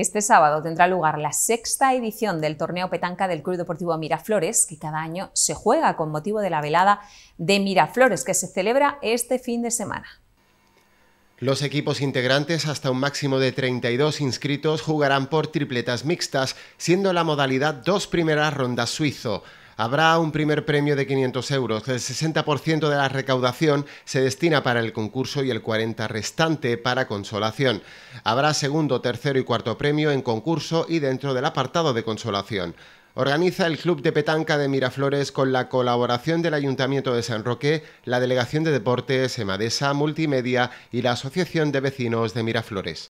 Este sábado tendrá lugar la sexta edición del torneo petanca del Club Deportivo Miraflores, que cada año se juega con motivo de la velada de Miraflores, que se celebra este fin de semana. Los equipos integrantes, hasta un máximo de 32 inscritos, jugarán por tripletas mixtas, siendo la modalidad dos primeras rondas suizo. Habrá un primer premio de 500 euros. El 60% de la recaudación se destina para el concurso y el 40% restante para consolación. Habrá segundo, tercero y cuarto premio en concurso y dentro del apartado de consolación organiza el Club de Petanca de Miraflores con la colaboración del Ayuntamiento de San Roque, la Delegación de Deportes, Emadesa Multimedia y la Asociación de Vecinos de Miraflores.